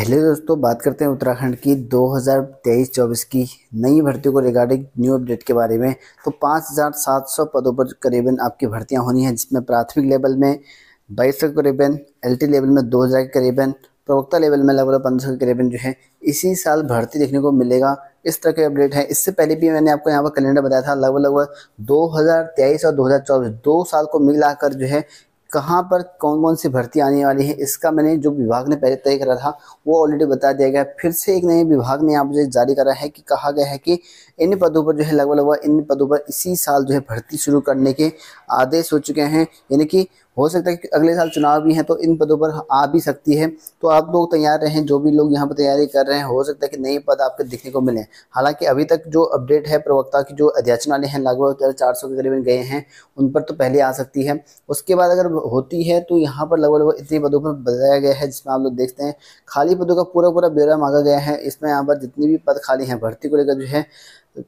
पहले दोस्तों बात करते हैं उत्तराखंड की 2023-24 की नई भर्ती को रिगार्डिंग न्यू अपडेट के बारे में तो 5,700 पदों पर करीबन आपकी भर्तियां होनी हैं जिसमें प्राथमिक लेवल में बाईस के करीबन एल लेवल में 2,000 के करीबन प्रवक्ता लेवल में लगभग पंद्रह के करीबन जो है इसी साल भर्ती देखने को मिलेगा इस तरह के अपडेट है इससे पहले भी मैंने आपको यहाँ पर कैलेंडर बताया था लगभग लगभग दो और दो दो साल को मिलाकर जो है कहाँ पर कौन कौन सी भर्ती आने वाली है इसका मैंने जो विभाग ने पहले तय करा था वो ऑलरेडी बता दिया गया फिर से एक नए विभाग ने यहाँ मुझे जारी करा है कि कहा गया है कि इन पदों पर जो है लगभग लगभग इन पदों पर इसी साल जो है भर्ती शुरू करने के आदेश हो चुके हैं यानी कि हो सकता है कि अगले साल चुनाव भी हैं तो इन पदों पर आ भी सकती है तो आप लोग तैयार रहें जो भी लोग यहाँ पर तैयारी कर रहे हैं हो सकता है कि नए पद आपके देखने को मिले हालांकि अभी तक जो अपडेट है प्रवक्ता की जो अध्याचन वाले हैं लगभग चार सौ के करीबन गए हैं उन पर तो पहले आ सकती है उसके बाद अगर होती है तो यहाँ पर लगभग लगभग इतने पदों पर बताया गया है जिसमें आप लोग देखते हैं खाली पदों का पूरा पूरा ब्यौरा मांगा गया है इसमें यहाँ पर जितनी भी पद खाली हैं भर्ती को लेकर जो है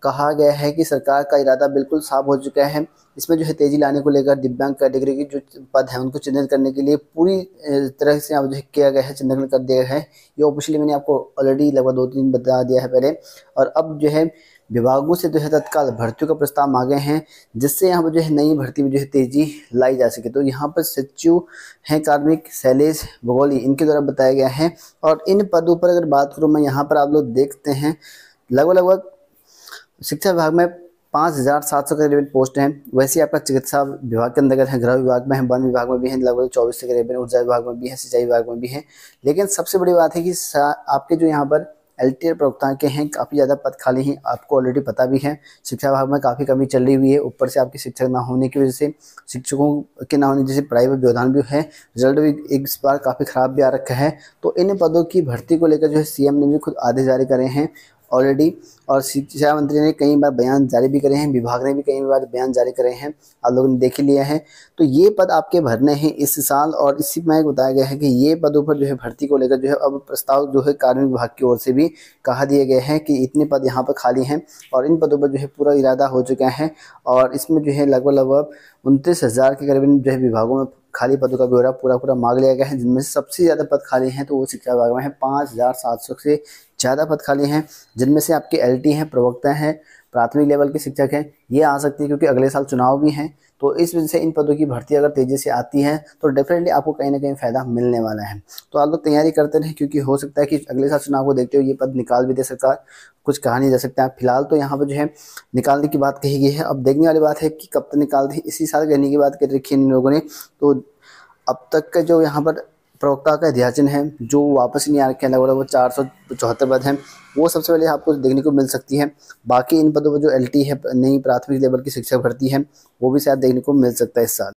कहा गया है कि सरकार का इरादा बिल्कुल साफ हो चुका है इसमें जो है तेजी लाने को लेकर दिव्यांग कैटेगरी के जो पद है उनको चिन्हित करने के लिए पूरी तरह से अब जो है किया गया है चिन्हित कर दिया है ये ऑफिशियली मैंने आपको ऑलरेडी लगभग दो तीन बता दिया है पहले और अब जो है विभागों से जो है तत्काल भर्तियों का प्रस्ताव मांगे हैं जिससे यहाँ पर जो है नई भर्ती में जो है तेजी लाई जा सके तो यहाँ पर सचिव हैं कार्मिक शैलेश भगोली इनके द्वारा बताया गया है और इन पदों पर अगर बात करूँ मैं यहाँ पर आप लोग देखते हैं लगभग लगभग शिक्षा विभाग में पाँच हज़ार सात सौ के करीबन पोस्ट हैं वैसे आपका चिकित्सा विभाग के अंतर्गत है गृह विभाग में है वन विभाग में भी हैं लगभग चौबीस के करीबन ऊर्जा विभाग में भी है सिंचाई विभाग में भी है लेकिन सबसे बड़ी बात है कि आपके जो यहाँ पर एल टी प्रवक्ता के हैं काफ़ी ज़्यादा पद खाली हैं आपको ऑलरेडी पता भी है शिक्षा विभाग में काफ़ी कमी चल रही हुई है ऊपर से आपके शिक्षक ना होने की वजह से शिक्षकों के ना होने जैसे पढ़ाई में व्यवधान भी है रिजल्ट भी एक बार काफ़ी ख़राब भी आ रखा है तो इन पदों की भर्ती को लेकर जो है सीएम ने भी खुद आदेश जारी करे हैं ऑलरेडी और शिक्षा मंत्री ने कई बार बयान जारी भी करे हैं विभाग ने भी कई बार बयान जारी करे हैं आप लोगों ने देख ही लिया है तो ये पद आपके भरने हैं इस साल और इसी में बताया गया है कि ये पदों पर जो है भर्ती को लेकर जो है अब प्रस्ताव जो है कार्मिक विभाग की ओर से भी कहा दिया गया है कि इतने पद यहाँ पर खाली हैं और इन पदों पर जो है पूरा इरादा हो चुका है और इसमें जो है लगभग लगभग उनतीस हज़ार के करीबन जो है विभागों में खाली पदों का ब्यौरा पूरा पूरा मांग लिया गया है जिनमें से सबसे ज़्यादा पद खाली हैं तो वो शिक्षा विभाग में है पाँच हज़ार सात सौ से ज़्यादा पद खाली हैं जिनमें से आपके एल हैं प्रवक्ता हैं प्राथमिक लेवल के शिक्षक हैं ये आ सकती है क्योंकि अगले साल चुनाव भी हैं तो इस वजह से इन पदों की भर्ती अगर तेज़ी से आती है तो डेफिनेटली आपको कहीं ना कहीं फ़ायदा मिलने वाला है तो आप लोग तैयारी करते रहें क्योंकि हो सकता है कि अगले साल चुनाव को देखते हुए ये पद निकाल भी दे सरकार कुछ कहा नहीं जा सकता है फिलहाल तो यहाँ पर जो है निकालने की बात कही गई है अब देखने वाली बात है कि कब तक निकालते हैं इसी साल कहने की बात कर रखी है इन लोगों ने तो अब तक का जो यहाँ पर प्रवक्ता का अध्याचन है जो वापस नहीं आ रखे अलग लगभग चार सौ चौहत्तर पद हैं वो सबसे पहले आपको देखने को मिल सकती है बाकी इन पदों पर जो एल है नई प्राथमिक लेवल की शिक्षा भर्ती है वो भी शायद देखने को मिल सकता है इस साल